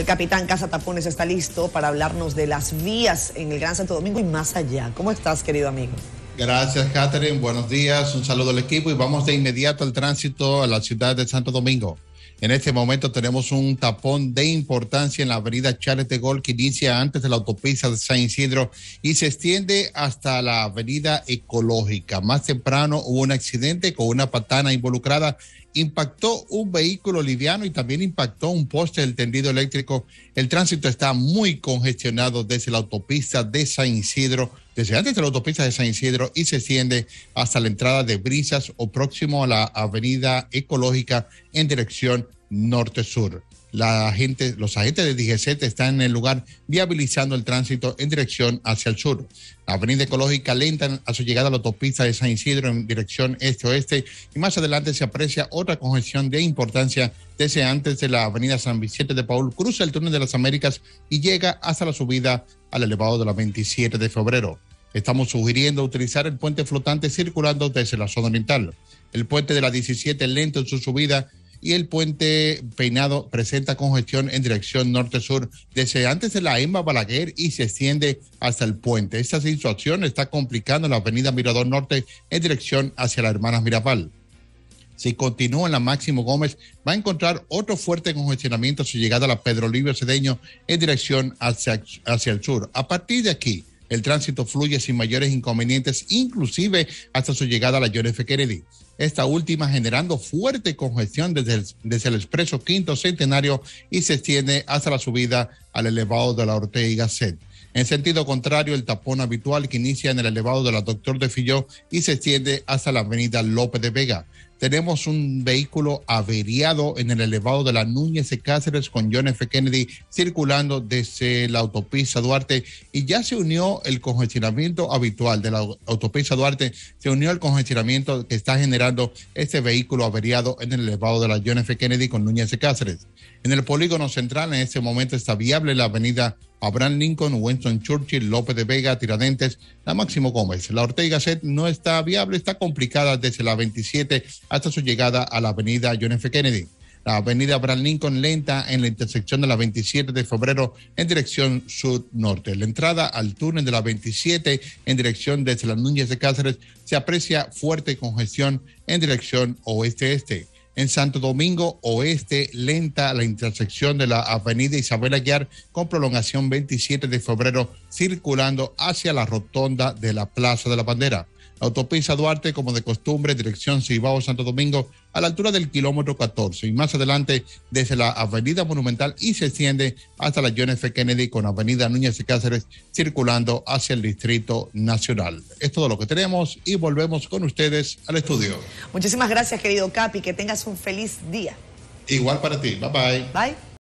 El capitán Casa Tapones está listo para hablarnos de las vías en el Gran Santo Domingo y más allá. ¿Cómo estás, querido amigo? Gracias, Catherine. Buenos días. Un saludo al equipo y vamos de inmediato al tránsito a la ciudad de Santo Domingo. En este momento tenemos un tapón de importancia en la avenida Charles de Gol que inicia antes de la autopista de San Isidro y se extiende hasta la avenida Ecológica. Más temprano hubo un accidente con una patana involucrada. Impactó un vehículo liviano y también impactó un poste del tendido eléctrico. El tránsito está muy congestionado desde la autopista de San Isidro desde antes de la autopista de San Isidro y se extiende hasta la entrada de Brisas o próximo a la avenida ecológica en dirección norte-sur. La gente, los agentes de 17 están en el lugar viabilizando el tránsito en dirección hacia el sur. La avenida ecológica lenta a su llegada a la autopista de San Isidro en dirección este-oeste y más adelante se aprecia otra congestión de importancia desde antes de la avenida San Vicente de Paul, cruza el túnel de las Américas y llega hasta la subida al elevado de la 27 de febrero. Estamos sugiriendo utilizar el puente flotante circulando desde la zona oriental. El puente de la 17 lento en su subida y el puente Peinado presenta congestión en dirección norte-sur desde antes de la EMBA Balaguer y se extiende hasta el puente. Esta situación está complicando la avenida Mirador Norte en dirección hacia la Hermanas Mirabal. Si continúa en la Máximo Gómez, va a encontrar otro fuerte congestionamiento a su llegada a la Pedro Livio Cedeño en dirección hacia, hacia el sur. A partir de aquí, el tránsito fluye sin mayores inconvenientes, inclusive hasta su llegada a la John F. Kennedy esta última generando fuerte congestión desde el, desde el expreso Quinto Centenario y se extiende hasta la subida al elevado de la Ortega Set. En sentido contrario, el tapón habitual que inicia en el elevado de la Doctor de Filló y se extiende hasta la avenida López de Vega tenemos un vehículo averiado en el elevado de la Núñez de Cáceres con John F. Kennedy circulando desde la autopista Duarte y ya se unió el congestionamiento habitual de la autopista Duarte, se unió el congestionamiento que está generando este vehículo averiado en el elevado de la John F. Kennedy con Núñez de Cáceres. En el polígono central en este momento está viable la avenida Abraham Lincoln, Winston Churchill, López de Vega, Tiradentes, la Máximo Gómez. La Ortega Set no está viable, está complicada desde la 27 hasta su llegada a la avenida John F. Kennedy. La avenida Abraham Lincoln lenta en la intersección de la 27 de febrero en dirección sur-norte. La entrada al túnel de la 27 en dirección desde las Núñez de Cáceres se aprecia fuerte congestión en dirección oeste-este. En Santo Domingo Oeste, lenta la intersección de la Avenida Isabel Aguiar con prolongación 27 de febrero, circulando hacia la rotonda de la Plaza de la Bandera autopista Duarte, como de costumbre, dirección Cibao Santo Domingo, a la altura del kilómetro 14 y más adelante desde la Avenida Monumental y se extiende hasta la John F. Kennedy con Avenida Núñez y Cáceres circulando hacia el Distrito Nacional. Es todo lo que tenemos y volvemos con ustedes al estudio. Muchísimas gracias, querido Capi. Que tengas un feliz día. Igual para ti. Bye bye. Bye.